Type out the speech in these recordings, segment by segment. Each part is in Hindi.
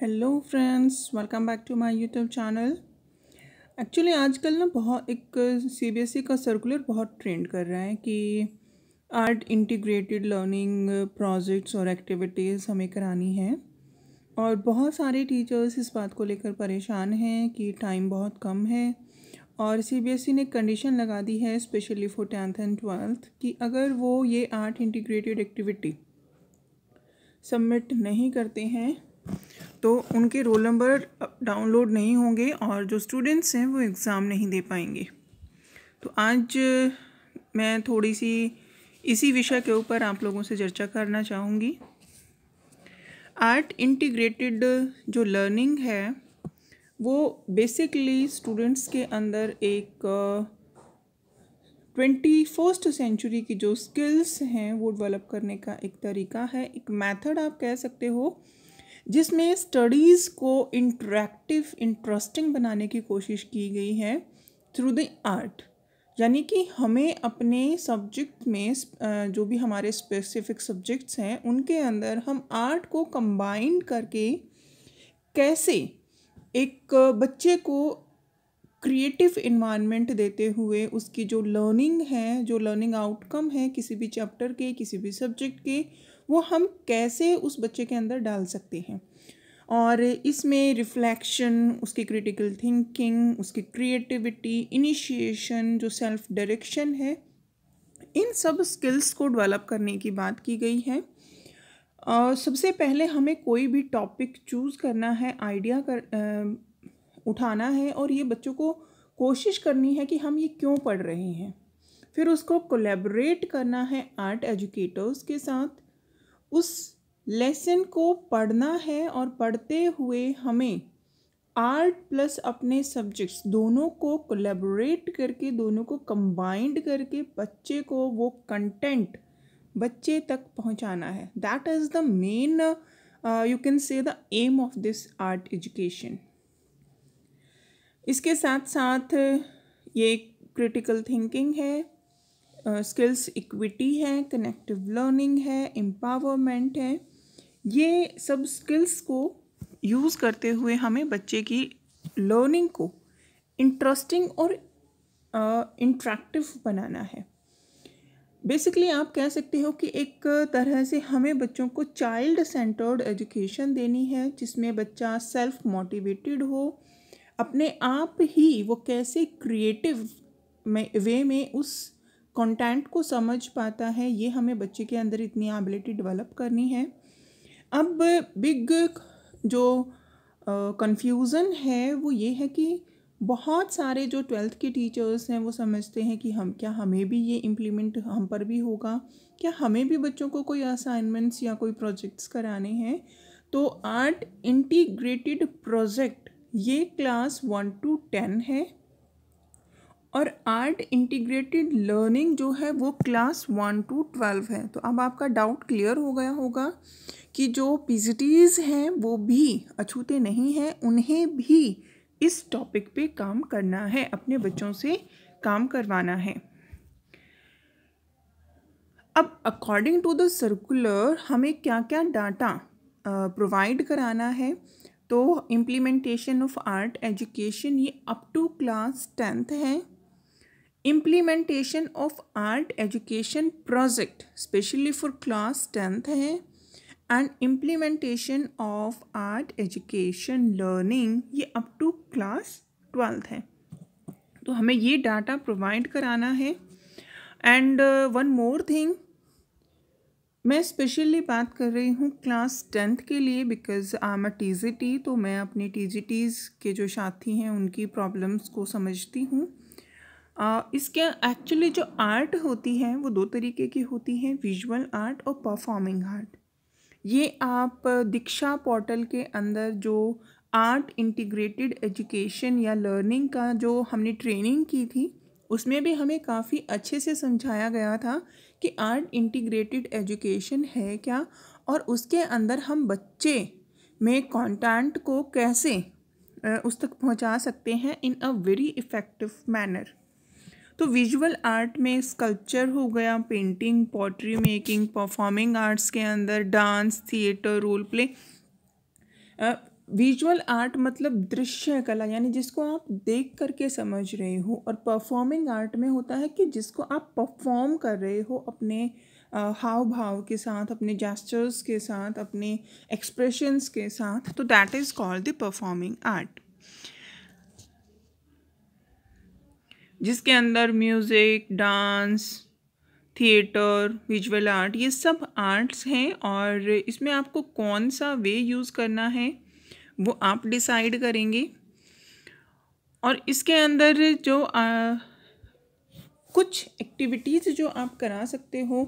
hello friends welcome back to my YouTube channel actually आजकल ना बहुत एक सीबीएसई e का सर्कुलर बहुत ट्रेंड कर रहा है कि आर्ट इंटीग्रेटेड लर्निंग प्रोजेक्ट्स और एक्टिविटीज़ हमें करानी है और बहुत सारे टीचर्स इस बात को लेकर परेशान हैं कि टाइम बहुत कम है और सीबीएसई e ने कंडीशन लगा दी है specially for tenth and twelfth कि अगर वो ये आर्ट इंटीग्रेटेड एक्टिविटी सबमिट नहीं करते हैं तो उनके रोल नंबर डाउनलोड नहीं होंगे और जो स्टूडेंट्स हैं वो एग्ज़ाम नहीं दे पाएंगे तो आज मैं थोड़ी सी इसी विषय के ऊपर आप लोगों से चर्चा करना चाहूँगी आर्ट इंटीग्रेटेड जो लर्निंग है वो बेसिकली स्टूडेंट्स के अंदर एक ट्वेंटी फर्स्ट सेंचुरी की जो स्किल्स हैं वो डेवलप करने का एक तरीका है एक मेथड आप कह सकते हो जिसमें स्टडीज़ को इंटरेक्टिव इंटरेस्टिंग बनाने की कोशिश की गई है थ्रू द आर्ट यानी कि हमें अपने सब्जेक्ट में जो भी हमारे स्पेसिफिक सब्जेक्ट्स हैं उनके अंदर हम आर्ट को कंबाइन करके कैसे एक बच्चे को क्रिएटिव इन्वायरमेंट देते हुए उसकी जो लर्निंग है जो लर्निंग आउटकम है किसी भी चैप्टर के किसी भी सब्जेक्ट के वो हम कैसे उस बच्चे के अंदर डाल सकते हैं और इसमें रिफ्लेक्शन उसकी क्रिटिकल थिंकिंग उसकी क्रिएटिविटी इनिशिएशन जो सेल्फ डायरेक्शन है इन सब स्किल्स को डेवलप करने की बात की गई है और सबसे पहले हमें कोई भी टॉपिक चूज़ करना है आइडिया कर आ, उठाना है और ये बच्चों को कोशिश करनी है कि हम ये क्यों पढ़ रहे हैं फिर उसको कोलेबरेट करना है आर्ट एजुकेटर्स के साथ उस लेसन को पढ़ना है और पढ़ते हुए हमें आर्ट प्लस अपने सब्जेक्ट्स दोनों को कोलेबोरेट करके दोनों को कंबाइंड करके बच्चे को वो कंटेंट बच्चे तक पहुंचाना है that is the main you can say the aim of this art education इसके साथ साथ ये क्रिटिकल थिंकिंग है स्किल्स इक्विटी है कनेक्टिव लर्निंग है एम्पावरमेंट है ये सब स्किल्स को यूज़ करते हुए हमें बच्चे की लर्निंग को इंटरेस्टिंग और इंट्रैक्टिव uh, बनाना है बेसिकली आप कह सकते हो कि एक तरह से हमें बच्चों को चाइल्ड सेंटर्ड एजुकेशन देनी है जिसमें बच्चा सेल्फ मोटिवेटेड हो अपने आप ही वो कैसे क्रिएटिव में वे में उस कंटेंट को समझ पाता है ये हमें बच्चे के अंदर इतनी एबिलिटी डेवलप करनी है अब बिग जो कंफ्यूज़न uh, है वो ये है कि बहुत सारे जो ट्वेल्थ के टीचर्स हैं वो समझते हैं कि हम क्या हमें भी ये इम्प्लीमेंट हम पर भी होगा क्या हमें भी बच्चों को कोई असाइनमेंट्स या कोई प्रोजेक्ट्स कराने हैं तो आर्ट इंटीग्रेटेड प्रोजेक्ट ये क्लास वन टू टेन है और आर्ट इंटीग्रेटेड लर्निंग जो है वो क्लास वन टू ट्वेल्व है तो अब आपका डाउट क्लियर हो गया होगा कि जो पीजिटीज हैं वो भी अछूते नहीं हैं उन्हें भी इस टॉपिक पे काम करना है अपने बच्चों से काम करवाना है अब अकॉर्डिंग टू द सर्कुलर हमें क्या क्या डाटा प्रोवाइड कराना है तो इम्प्लीमेंटेशन ऑफ आर्ट एजुकेशन ये अप टू क्लास टेंथ है implementation of art education project specially for class tenth है and implementation of art education learning ये अप टू क्लास ट्वेल्थ है तो हमें ये डाटा प्रोवाइड कराना है एंड वन मोर थिंग मैं स्पेशली बात कर रही हूँ क्लास टेंथ के लिए because I am a T G T तो मैं अपने टी जी टीज़ के जो साथी हैं उनकी प्रॉब्लम्स को समझती हूँ इसके एक्चुअली जो आर्ट होती है वो दो तरीके की होती है विजुअल आर्ट और परफॉर्मिंग आर्ट ये आप दीक्षा पोर्टल के अंदर जो आर्ट इंटीग्रेटेड एजुकेशन या लर्निंग का जो हमने ट्रेनिंग की थी उसमें भी हमें काफ़ी अच्छे से समझाया गया था कि आर्ट इंटीग्रेटेड एजुकेशन है क्या और उसके अंदर हम बच्चे में कंटेंट को कैसे उस तक पहुंचा सकते हैं in a very effective manner तो विजुअल आर्ट में स्कल्पचर हो गया painting pottery making performing arts के अंदर dance theatre role play visual art मतलब दृश्य कला यानी जिसको आप देख करके समझ रहे हो और परफॉर्मिंग आर्ट में होता है कि जिसको आप परफॉर्म कर रहे हो अपने हाव भाव के साथ अपने जेस्चर्स के साथ अपने एक्सप्रेशंस के साथ तो that is called the performing art जिसके अंदर music dance theatre visual art ये सब आर्ट्स हैं और इसमें आपको कौन सा वे यूज़ करना है वो आप डिसाइड करेंगे और इसके अंदर जो आ, कुछ एक्टिविटीज़ जो आप करा सकते हो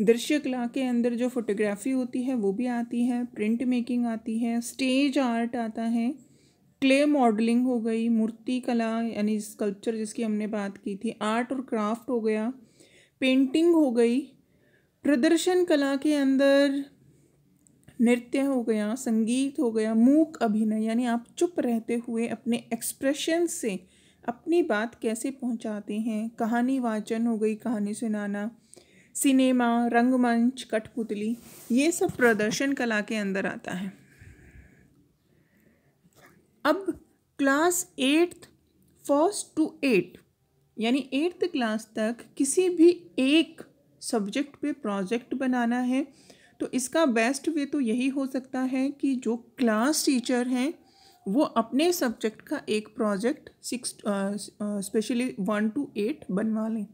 दृश्य कला के अंदर जो फोटोग्राफी होती है वो भी आती है प्रिंट मेकिंग आती है स्टेज आर्ट आता है क्ले मॉडलिंग हो गई मूर्ति कला यानी स्कल्पचर जिसकी हमने बात की थी आर्ट और क्राफ्ट हो गया पेंटिंग हो गई प्रदर्शन कला के अंदर नृत्य हो गया संगीत हो गया मूक अभिनय यानी आप चुप रहते हुए अपने एक्सप्रेशन से अपनी बात कैसे पहुंचाते हैं कहानी वाचन हो गई कहानी सुनाना सिनेमा रंगमंच कठपुतली ये सब प्रदर्शन कला के अंदर आता है अब class eighth first to eight यानी एट्थ क्लास तक किसी भी एक सब्जेक्ट पे प्रोजेक्ट बनाना है तो इसका बेस्ट वे तो यही हो सकता है कि जो क्लास टीचर हैं वो अपने सब्जेक्ट का एक project six specially one to eight बनवा लें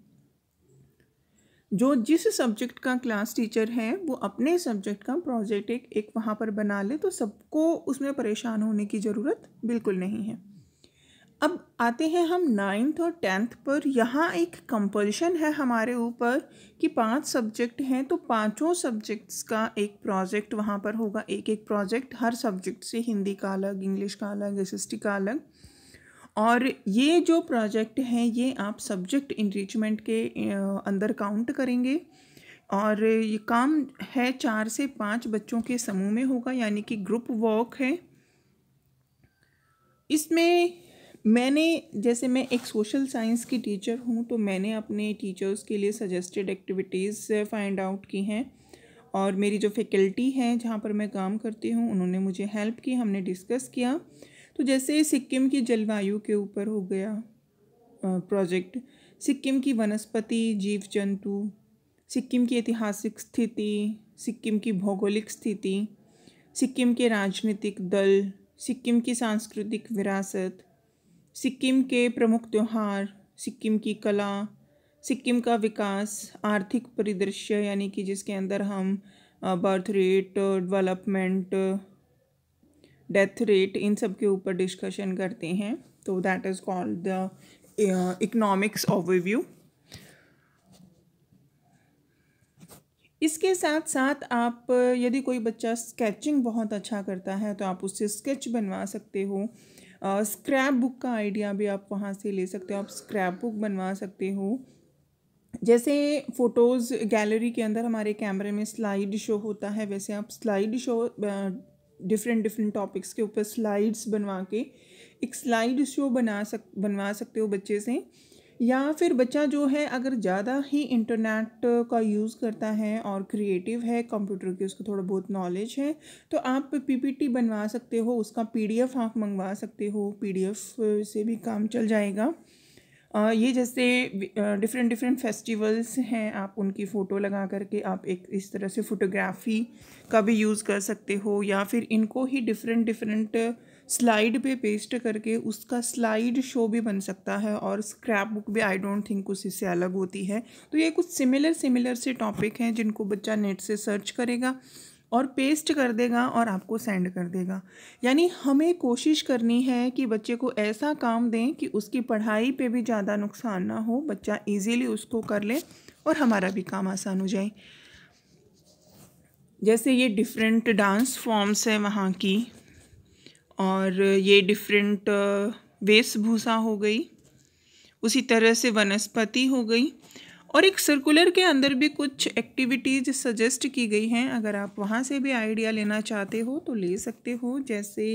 जो जिस सब्जेक्ट का क्लास टीचर है वो अपने सब्जेक्ट का प्रोजेक्ट एक एक वहाँ पर बना ले तो सबको उसमें परेशान होने की ज़रूरत बिल्कुल नहीं है अब आते हैं हम नाइन्थ और टेंथ पर यहाँ एक कंपल्शन है हमारे ऊपर कि पांच सब्जेक्ट हैं तो पांचों सब्जेक्ट्स का एक प्रोजेक्ट वहाँ पर होगा एक एक प्रोजेक्ट हर सब्जेक्ट से हिंदी का अलग इंग्लिश का अलग एस का अलग और ये जो प्रोजेक्ट हैं ये आप सब्जेक्ट इनरिचमेंट के अंदर काउंट करेंगे और ये काम है चार से पाँच बच्चों के समूह में होगा यानी कि ग्रुप वॉक है इसमें मैंने जैसे मैं एक सोशल साइंस की टीचर हूँ तो मैंने अपने टीचर्स के लिए सजेस्टेड एक्टिविटीज़ फाइंड आउट की हैं और मेरी जो फैकल्टी है जहाँ पर मैं काम करती हूँ उन्होंने मुझे हेल्प की हमने डिस्कस किया तो जैसे सिक्किम की जलवायु के ऊपर हो गया प्रोजेक्ट सिक्किम की वनस्पति जीव जंतु सिक्किम की ऐतिहासिक स्थिति सिक्किम की भौगोलिक स्थिति सिक्किम के राजनीतिक दल सिक्किम की सांस्कृतिक विरासत सिक्किम के प्रमुख त्यौहार सिक्किम की कला सिक्किम का विकास आर्थिक परिदृश्य यानी कि जिसके अंदर हम birth rate development death rate इन सब के ऊपर डिस्कशन करते हैं तो that is called the economics overview इसके साथ साथ आप यदि कोई बच्चा स्केचिंग बहुत अच्छा करता है तो आप उससे स्केच बनवा सकते हो स्क्रैप बुक का आइडिया भी आप वहाँ से ले सकते हो आप स्क्रैप बुक बनवा सकते हो जैसे फ़ोटोज़ गैलरी के अंदर हमारे कैमरे में स्लाइड शो होता है वैसे आप slide show different different topics के ऊपर स्लाइड्स बनवा के एक स्लाइड शो बना सक बनवा सकते हो बच्चे से या फिर बच्चा जो है अगर ज़्यादा ही इंटरनेट का यूज़ करता है और क्रिएटिव है कंप्यूटर की उसको थोड़ा बहुत नॉलेज है तो आप पीपीटी बनवा सकते हो उसका पीडीएफ आप मंगवा सकते हो पीडीएफ से भी काम चल जाएगा ये जैसे डिफरेंट डिफरेंट फेस्टिवल्स हैं आप उनकी फ़ोटो लगा करके आप एक इस तरह से फ़ोटोग्राफ़ी का भी यूज़ कर सकते हो या फिर इनको ही डिफरेंट डिफरेंट स्लाइड पे पेस्ट करके उसका स्लाइड शो भी बन सकता है और स्क्रैप बुक भी आई डोंट थिंक कुछ इससे अलग होती है तो ये कुछ सिमिलर सिमिलर से टॉपिक हैं जिनको बच्चा नेट से सर्च करेगा और पेस्ट कर देगा और आपको सेंड कर देगा यानी हमें कोशिश करनी है कि बच्चे को ऐसा काम दें कि उसकी पढ़ाई पे भी ज़्यादा नुकसान ना हो बच्चा इजीली उसको कर ले और हमारा भी काम आसान हो जाए जैसे ये डिफरेंट डांस फॉर्म्स है वहाँ की और ये डिफरेंट वेशभूषा हो गई उसी तरह से वनस्पति हो गई और एक सर्कुलर के अंदर भी कुछ एक्टिविटीज़ सजेस्ट की गई हैं अगर आप वहाँ से भी आइडिया लेना चाहते हो तो ले सकते हो जैसे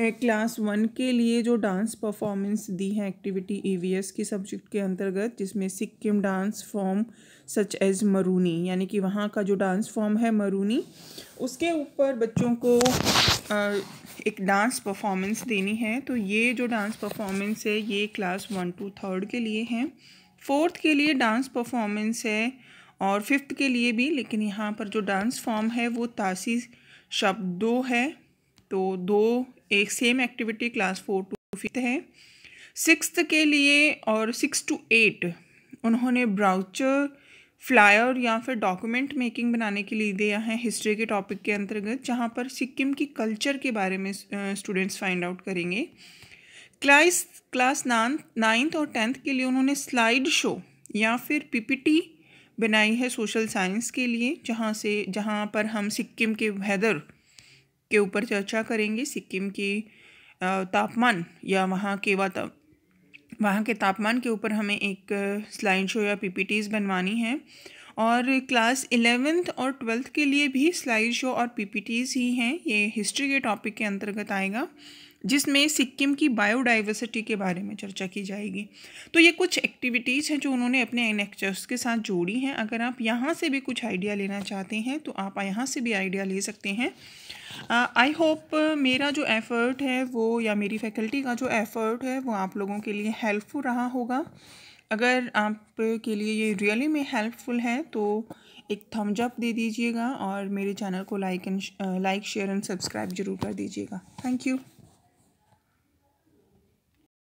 क्लास वन के लिए जो डांस परफॉर्मेंस दी है एक्टिविटी ईवीएस e की सब्जेक्ट के अंतर्गत जिसमें Sikkim dance form such as Maruni यानी कि वहाँ का जो डांस फॉर्म है मरूनी उसके ऊपर बच्चों को एक डांस परफॉर्मेंस देनी है तो ये जो डांस परफॉर्मेंस है ये क्लास वन टू थर्ड के लिए हैं फोर्थ के लिए डांस परफॉर्मेंस है और फिफ्थ के लिए भी लेकिन यहाँ पर जो डांस फॉर्म है वो तासी शब्द दो है तो दो एक same activity class four to fifth है सिक्स के लिए और सिक्स टू एट उन्होंने ब्राउचर फ्लायर या फिर डॉक्यूमेंट मेकिंग बनाने के लिए दिया है हिस्ट्री के टॉपिक के अंतर्गत जहाँ पर सिक्किम की कल्चर के बारे में स्टूडेंट्स फाइंड आउट करेंगे क्लाइस क्लास नान नाइन्थ और टेंथ के लिए उन्होंने स्लाइड शो या फिर पीपीटी बनाई है सोशल साइंस के लिए जहाँ से जहाँ पर हम सिक्किम के वेदर के ऊपर चर्चा करेंगे सिक्किम की तापमान या वहाँ के वाता वहाँ के तापमान के ऊपर हमें एक स्लाइड शो या पीपीटीज बनवानी है और क्लास इलेवेंथ और ट्वेल्थ के लिए भी स्लाइड शो और पीपीटीज ही हैं ये हिस्ट्री के टॉपिक के अंतर्गत आएगा जिसमें सिक्किम की बायोडाइवर्सिटी के बारे में चर्चा की जाएगी तो ये कुछ एक्टिविटीज़ हैं जो उन्होंने अपने इन के साथ जोड़ी हैं अगर आप यहाँ से भी कुछ आइडिया लेना चाहते हैं तो आप यहाँ से भी आइडिया ले सकते हैं आई uh, होप uh, मेरा जो एफ़र्ट है वो या मेरी फैकल्टी का जो एफ़र्ट है वो आप लोगों के लिए हेल्पफुल रहा होगा अगर आपके लिए ये रियली में हेल्पफुल है तो एक थम्स अप दे दीजिएगा और मेरे चैनल को like and like share and subscribe जरूर कर दीजिएगा थैंक यू